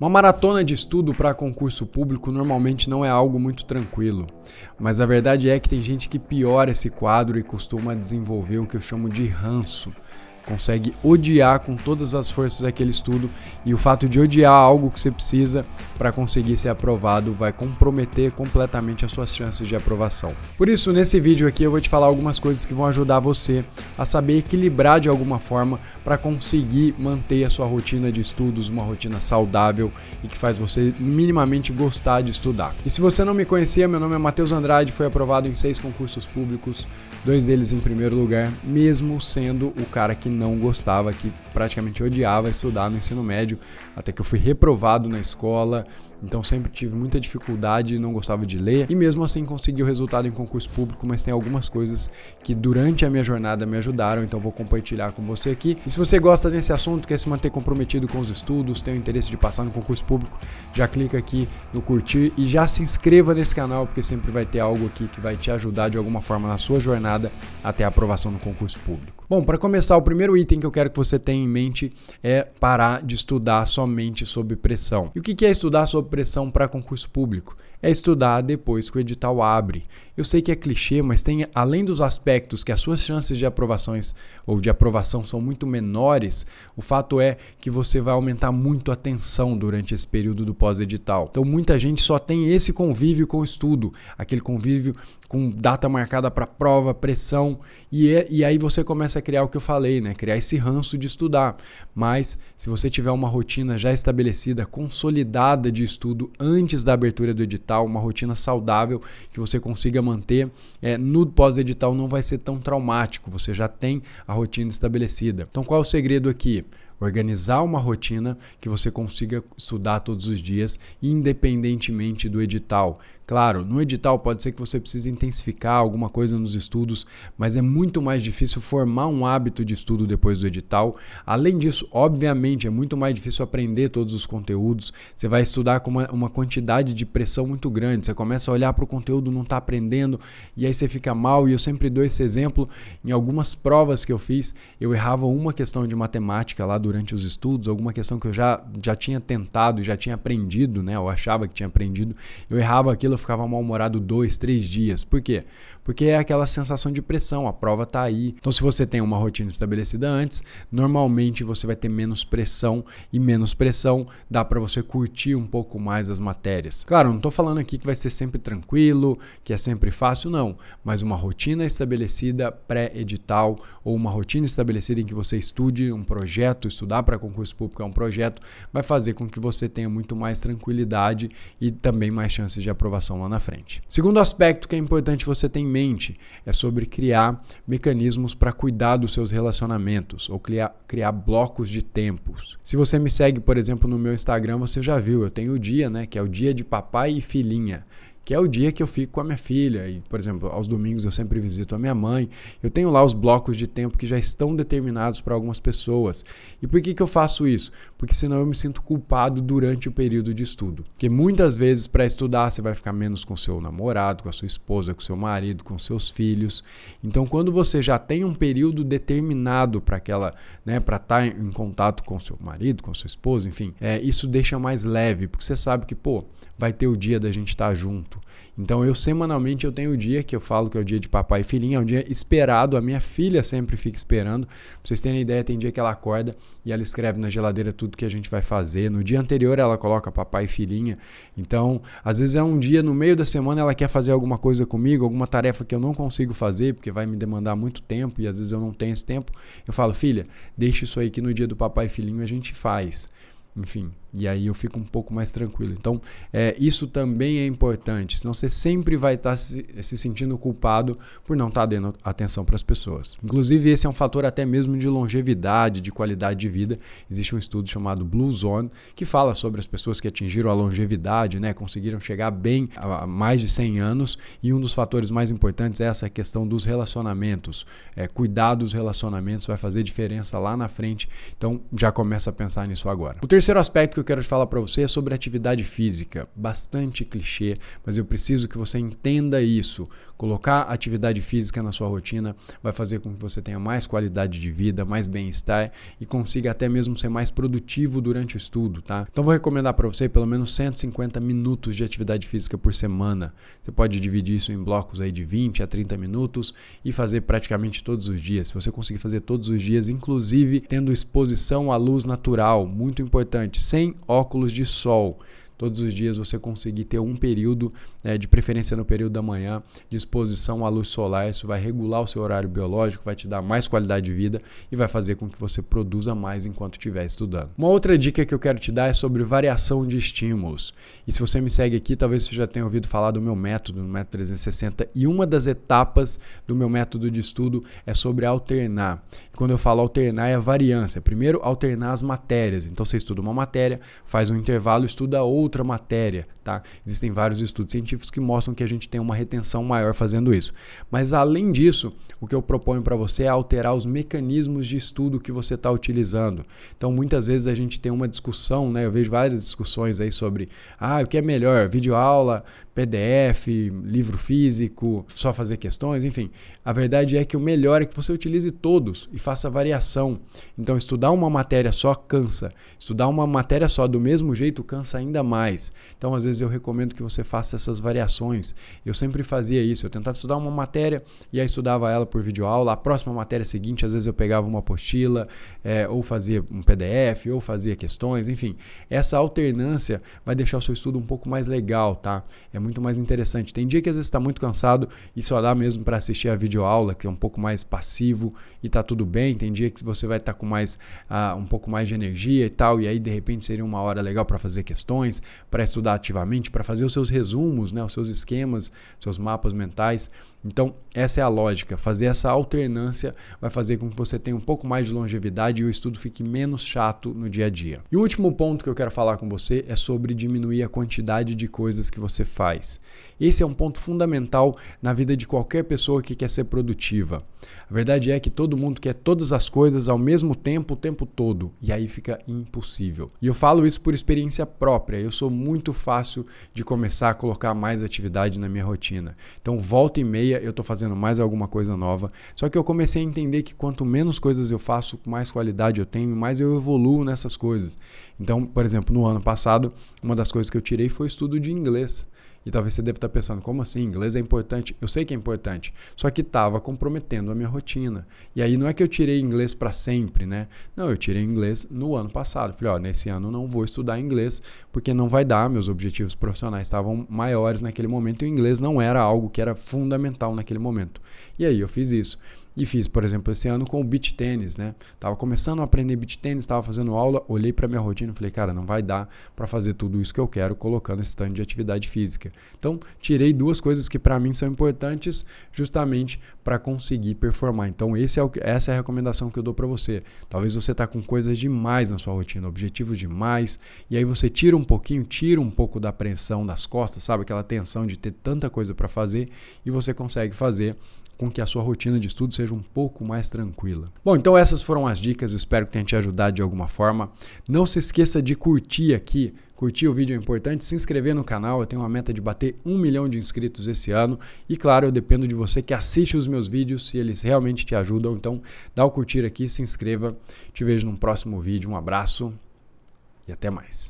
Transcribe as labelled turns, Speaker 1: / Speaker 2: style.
Speaker 1: Uma maratona de estudo para concurso público normalmente não é algo muito tranquilo, mas a verdade é que tem gente que piora esse quadro e costuma desenvolver o que eu chamo de ranço, consegue odiar com todas as forças aquele estudo e o fato de odiar algo que você precisa para conseguir ser aprovado vai comprometer completamente as suas chances de aprovação. Por isso, nesse vídeo aqui eu vou te falar algumas coisas que vão ajudar você a saber equilibrar de alguma forma para conseguir manter a sua rotina de estudos, uma rotina saudável e que faz você minimamente gostar de estudar. E se você não me conhecia, meu nome é Matheus Andrade, fui aprovado em seis concursos públicos, dois deles em primeiro lugar, mesmo sendo o cara que não gostava, que praticamente odiava estudar no ensino médio, até que eu fui reprovado na escola, então sempre tive muita dificuldade, não gostava de ler e mesmo assim consegui o resultado em concurso público, mas tem algumas coisas que durante a minha jornada me ajudaram, então vou compartilhar com você aqui. E se você gosta desse assunto, quer se manter comprometido com os estudos, tem o interesse de passar no concurso público, já clica aqui no curtir e já se inscreva nesse canal, porque sempre vai ter algo aqui que vai te ajudar de alguma forma na sua jornada até a aprovação no concurso público. Bom, para começar, o primeiro item que eu quero que você tenha em mente é parar de estudar somente sob pressão. E o que é estudar sob pressão para concurso público é estudar depois que o edital abre. Eu sei que é clichê, mas tem além dos aspectos que as suas chances de aprovações ou de aprovação são muito menores, o fato é que você vai aumentar muito a tensão durante esse período do pós-edital. Então muita gente só tem esse convívio com o estudo, aquele convívio com data marcada para prova, pressão, e, é, e aí você começa a criar o que eu falei, né? Criar esse ranço de estudar. Mas se você tiver uma rotina já estabelecida, consolidada de estudo antes da abertura do edital, edital, uma rotina saudável que você consiga manter. É, no pós-edital não vai ser tão traumático, você já tem a rotina estabelecida. Então, qual é o segredo aqui? organizar uma rotina que você consiga estudar todos os dias, independentemente do edital. Claro, no edital pode ser que você precise intensificar alguma coisa nos estudos, mas é muito mais difícil formar um hábito de estudo depois do edital. Além disso, obviamente, é muito mais difícil aprender todos os conteúdos. Você vai estudar com uma, uma quantidade de pressão muito grande. Você começa a olhar para o conteúdo, não está aprendendo, e aí você fica mal. E eu sempre dou esse exemplo em algumas provas que eu fiz. Eu errava uma questão de matemática lá durante os estudos, alguma questão que eu já, já tinha tentado, já tinha aprendido, né? Eu achava que tinha aprendido. Eu errava aquilo, ficava mal-humorado dois, três dias. Por quê? Porque é aquela sensação de pressão, a prova está aí. Então, se você tem uma rotina estabelecida antes, normalmente você vai ter menos pressão e menos pressão dá para você curtir um pouco mais as matérias. Claro, não estou falando aqui que vai ser sempre tranquilo, que é sempre fácil, não. Mas uma rotina estabelecida pré-edital ou uma rotina estabelecida em que você estude um projeto, estudar para concurso público é um projeto, vai fazer com que você tenha muito mais tranquilidade e também mais chances de aprovação situação lá na frente. Segundo aspecto que é importante você ter em mente é sobre criar mecanismos para cuidar dos seus relacionamentos ou criar, criar blocos de tempos. Se você me segue, por exemplo, no meu Instagram, você já viu, eu tenho o dia, né, que é o dia de papai e filhinha que é o dia que eu fico com a minha filha. E, por exemplo, aos domingos eu sempre visito a minha mãe. Eu tenho lá os blocos de tempo que já estão determinados para algumas pessoas. E por que, que eu faço isso? Porque senão eu me sinto culpado durante o período de estudo. Porque muitas vezes, para estudar, você vai ficar menos com seu namorado, com a sua esposa, com seu marido, com seus filhos. Então, quando você já tem um período determinado para aquela, né, para estar tá em contato com seu marido, com sua esposa, enfim, é, isso deixa mais leve, porque você sabe que, pô, vai ter o dia da gente estar tá junto junto. Então eu semanalmente eu tenho o dia que eu falo que é o dia de papai e filhinha, é um dia esperado, a minha filha sempre fica esperando. Pra vocês terem ideia, tem dia que ela acorda e ela escreve na geladeira tudo que a gente vai fazer. No dia anterior ela coloca papai e filhinha. Então, às vezes é um dia no meio da semana ela quer fazer alguma coisa comigo, alguma tarefa que eu não consigo fazer, porque vai me demandar muito tempo e às vezes eu não tenho esse tempo. Eu falo: "Filha, deixa isso aí que no dia do papai e filhinho a gente faz". Enfim, e aí eu fico um pouco mais tranquilo. Então, é, isso também é importante, senão você sempre vai estar tá se, se sentindo culpado por não estar tá dando atenção para as pessoas. Inclusive, esse é um fator até mesmo de longevidade, de qualidade de vida. Existe um estudo chamado Blue Zone que fala sobre as pessoas que atingiram a longevidade, né, conseguiram chegar bem a mais de 100 anos. E um dos fatores mais importantes é essa questão dos relacionamentos. É, cuidar dos relacionamentos vai fazer diferença lá na frente. Então, já começa a pensar nisso agora. O terceiro aspecto que eu quero falar para você é sobre atividade física. Bastante clichê, mas eu preciso que você entenda isso. Colocar atividade física na sua rotina vai fazer com que você tenha mais qualidade de vida, mais bem-estar e consiga até mesmo ser mais produtivo durante o estudo, tá? Então vou recomendar para você pelo menos 150 minutos de atividade física por semana. Você pode dividir isso em blocos aí de 20 a 30 minutos e fazer praticamente todos os dias. Se você conseguir fazer todos os dias, inclusive tendo exposição à luz natural, muito importante, sem óculos de sol todos os dias você conseguir ter um período, é, de preferência no período da manhã, de exposição à luz solar. Isso vai regular o seu horário biológico, vai te dar mais qualidade de vida e vai fazer com que você produza mais enquanto estiver estudando. Uma outra dica que eu quero te dar é sobre variação de estímulos. E se você me segue aqui, talvez você já tenha ouvido falar do meu método, no método 360, e uma das etapas do meu método de estudo é sobre alternar. E quando eu falo alternar, é a variância. Primeiro, alternar as matérias. Então você estuda uma matéria, faz um intervalo, estuda outra outra matéria, tá? Existem vários estudos científicos que mostram que a gente tem uma retenção maior fazendo isso. Mas além disso, o que eu proponho para você é alterar os mecanismos de estudo que você está utilizando. Então, muitas vezes a gente tem uma discussão, né? Eu vejo várias discussões aí sobre, ah, o que é melhor, vídeo aula, PDF, livro físico, só fazer questões, enfim. A verdade é que o melhor é que você utilize todos e faça variação. Então, estudar uma matéria só cansa. Estudar uma matéria só do mesmo jeito cansa ainda mais mais. Então, às vezes, eu recomendo que você faça essas variações. Eu sempre fazia isso. Eu tentava estudar uma matéria e aí estudava ela por videoaula. A próxima matéria seguinte, às vezes, eu pegava uma apostila, é, ou fazia um PDF, ou fazia questões, enfim. Essa alternância vai deixar o seu estudo um pouco mais legal, tá? É muito mais interessante. Tem dia que às vezes está muito cansado e só dá mesmo para assistir a videoaula, que é um pouco mais passivo e tá tudo bem. Tem dia que você vai estar tá com mais uh, um pouco mais de energia e tal, e aí de repente seria uma hora legal para fazer questões para estudar ativamente, para fazer os seus resumos, né, os seus esquemas, seus mapas mentais. Então, essa é a lógica. Fazer essa alternância vai fazer com que você tenha um pouco mais de longevidade e o estudo fique menos chato no dia a dia. E o último ponto que eu quero falar com você é sobre diminuir a quantidade de coisas que você faz. Esse é um ponto fundamental na vida de qualquer pessoa que quer ser produtiva. A verdade é que todo mundo quer todas as coisas ao mesmo tempo, o tempo todo, e aí fica impossível. E eu falo isso por experiência própria. Eu eu sou muito fácil de começar a colocar mais atividade na minha rotina. Então, volta e meia eu estou fazendo mais alguma coisa nova. Só que eu comecei a entender que quanto menos coisas eu faço, mais qualidade eu tenho, mais eu evoluo nessas coisas. Então, por exemplo, no ano passado, uma das coisas que eu tirei foi estudo de inglês. E talvez você deva estar tá pensando, como assim? Inglês é importante? Eu sei que é importante, só que estava comprometendo a minha rotina. E aí não é que eu tirei inglês para sempre, né? Não, eu tirei inglês no ano passado. Falei, ó, nesse ano não vou estudar inglês porque não vai dar, meus objetivos profissionais estavam maiores naquele momento e o inglês não era algo que era fundamental naquele momento. E aí eu fiz isso. E fiz, por exemplo, esse ano com o beach tênis, né? Tava começando a aprender beach tênis, tava fazendo aula, olhei para minha rotina e falei, cara, não vai dar para fazer tudo isso que eu quero colocando esse tanto de atividade física. Então, tirei duas coisas que para mim são importantes justamente para conseguir performar. Então, esse é o, essa é a recomendação que eu dou para você. Talvez você tá com coisas demais na sua rotina, objetivos demais, e aí você tira um pouquinho, tira um pouco da pressão das costas, sabe aquela tensão de ter tanta coisa para fazer e você consegue fazer com que a sua rotina de estudo seja um pouco mais tranquila. Bom, então essas foram as dicas, espero que tenha te ajudado de alguma forma. Não se esqueça de curtir aqui. Curtir o vídeo é importante, se inscrever no canal, eu tenho uma meta de bater um milhão de inscritos esse ano. E claro, eu dependo de você que assiste os meus vídeos, se eles realmente te ajudam. Então dá o curtir aqui, se inscreva. Te vejo num próximo vídeo, um abraço e até mais.